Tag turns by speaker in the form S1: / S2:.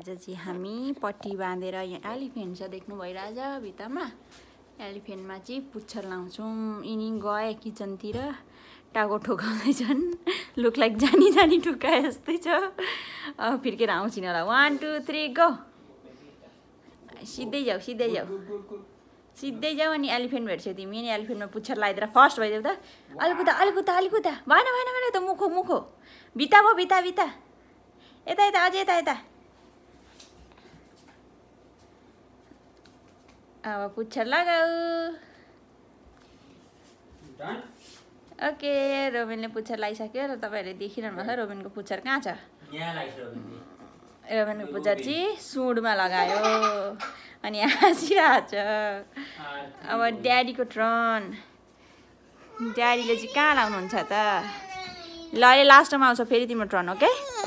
S1: आज चाहिँ हामी पट्टी बाँधेर यहाँ एलिफेन्ट छ देख्नु भइरहेछ भित्तामा एलिफेन्टमा चाहिँ पुच्छर लाउँछौँ यिनी गए किचनतिर टाको ठोकाउँदैछन् लुक लाइक जानी जानी ठुकाए जस्तै छ फिर्केर आउँछिन होला वान टू थ्री गो सिधै जाऊ सिधै जाऊ सिधै जाऊ अनि एलिफेन्ट भेट्छौ तिमी अनि एलिफेन्टमा पुच्छर लगाइदिएर फर्स्ट भइदेऊ त अलिकुता अलिकुता अलिकुता भएन भएन भएन त मुखो मुखो भित्ता भयो भित्ता भित्ता यता यता अझै यता यता अब पुच्छर लगाऊ ओके रोबिनले पुच्छर लगाइसक्यो र तपाईँहरूले देखिरहनु भएको छ रोबिनको पुच्छर कहाँ छ रोबिनको पुच्छर चाहिँ सुँडमा लगायो अनि हाँसिरहेको छ अब ड्याडीको ट्रन ड्याडीले चाहिँ कहाँ लाउनुहुन्छ त ल अहिले लास्टमा आउँछ फेरि तिम्रो ट्रन ओके